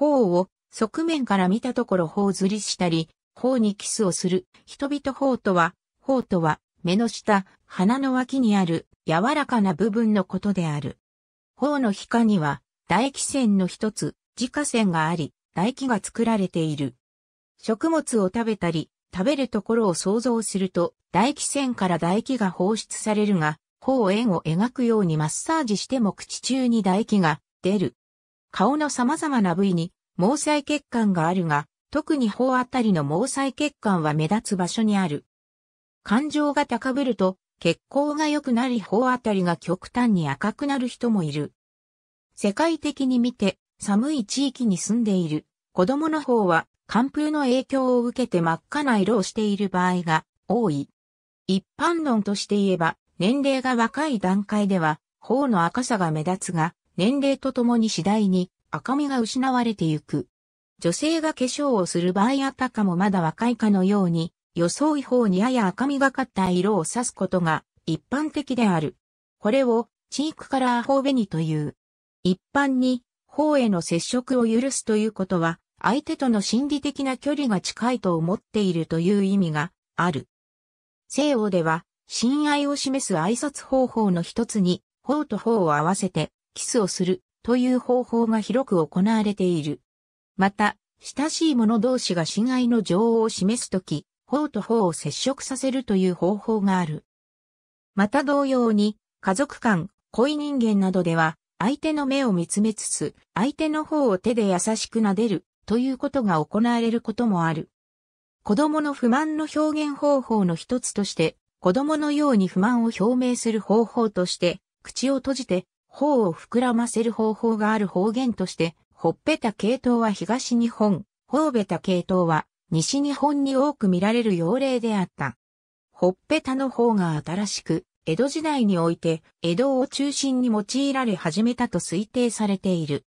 頬を側面から見たところ頬ずりしたり、頬にキスをする。人々頬とは、頬とは、目の下、鼻の脇にある柔らかな部分のことである。頬の皮下には、唾液腺の一つ、自家腺があり、唾液が作られている。食物を食べたり、食べるところを想像すると、唾液腺から唾液が放出されるが、頬を円を描くようにマッサージしても口中に唾液が出る。顔の様々な部位に毛細血管があるが、特に頬あたりの毛細血管は目立つ場所にある。感情が高ぶると、血行が良くなり頬あたりが極端に赤くなる人もいる。世界的に見て寒い地域に住んでいる子供の方は寒風の影響を受けて真っ赤な色をしている場合が多い。一般論として言えば年齢が若い段階では頬の赤さが目立つが年齢とともに次第に赤みが失われてゆく。女性が化粧をする場合あたかもまだ若いかのように、装い方にやや赤みがかった色を指すことが一般的である。これをチークカラー方ニという。一般に頬への接触を許すということは、相手との心理的な距離が近いと思っているという意味がある。西欧では、親愛を示す挨拶方法の一つに、頬と頬を合わせて、キスをするという方法が広く行われている。また、親しい者同士が親愛の情を示すとき、頬と頬を接触させるという方法がある。また同様に、家族間、恋人間などでは、相手の目を見つめつつ、相手の方を手で優しく撫でるということが行われることもある。子供の不満の表現方法の一つとして、子供のように不満を表明する方法として、口を閉じて方を膨らませる方法がある方言として、ほっぺた系統は東日本、ほうべた系統は西日本に多く見られる用例であった。ほっぺたの方が新しく、江戸時代において、江戸を中心に用いられ始めたと推定されている。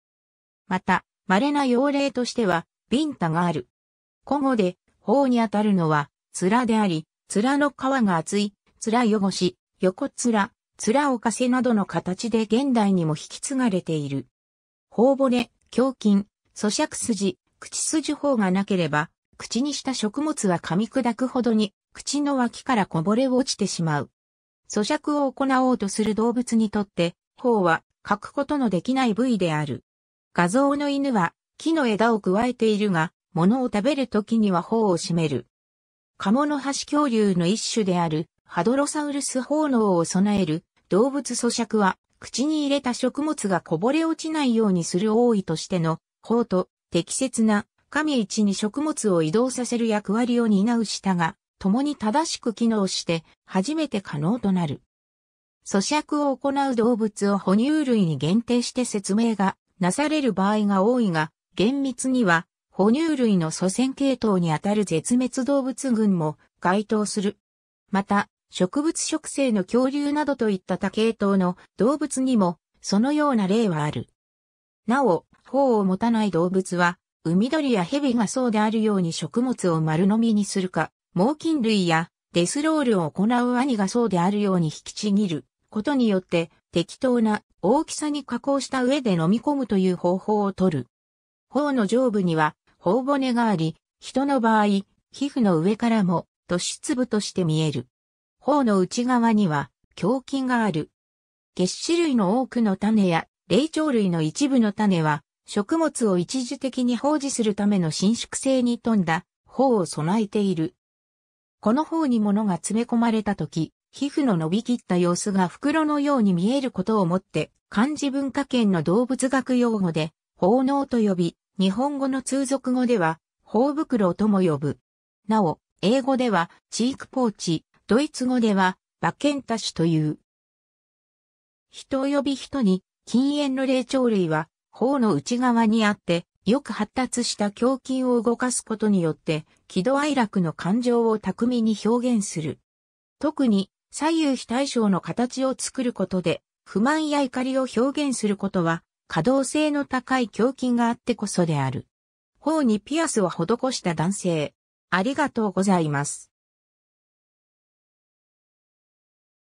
また、稀な用例としては、ビンタがある。古語で、方にあたるのは、面であり、面の皮が厚い、面汚し、横面、面をかせなどの形で現代にも引き継がれている。頬骨、胸筋、咀嚼筋、口筋法がなければ、口にした食物は噛み砕くほどに、口の脇からこぼれ落ちてしまう。咀嚼を行おうとする動物にとって、頬は、書くことのできない部位である。画像の犬は、木の枝を加えているが、物を食べるときには頬を閉める。カモノハシ恐竜の一種である、ハドロサウルス奉納を備える動物咀嚼は、口に入れた食物がこぼれ落ちないようにする王位としての、法と適切な、神一に食物を移動させる役割を担う舌が、共に正しく機能して、初めて可能となる。咀嚼を行う動物を哺乳類に限定して説明がなされる場合が多いが、厳密には、哺乳類の祖先系統にあたる絶滅動物群も該当する。また、植物植生の恐竜などといった多系統の動物にもそのような例はある。なお、頬を持たない動物は、海鳥や蛇がそうであるように食物を丸飲みにするか、猛禽類やデスロールを行う兄がそうであるように引きちぎることによって適当な大きさに加工した上で飲み込むという方法をとる。頬の上部には頬骨があり、人の場合、皮膚の上からも突出部として見える。頬の内側には胸筋がある。月種類の多くの種や霊長類の一部の種は食物を一時的に保持するための伸縮性に富んだ頬を備えている。この方に物が詰め込まれた時、皮膚の伸びきった様子が袋のように見えることをもって、漢字文化圏の動物学用語で、奉納と呼び、日本語の通俗語では、頬袋とも呼ぶ。なお、英語では、チークポーチ、ドイツ語では、バケンタシュという。人及び人に、禁煙の霊長類は、頬の内側にあって、よく発達した胸筋を動かすことによって、喜怒哀楽の感情を巧みに表現する。特に、左右非対称の形を作ることで、不満や怒りを表現することは、可動性の高い胸筋があってこそである。頬にピアスを施した男性。ありがとうございます。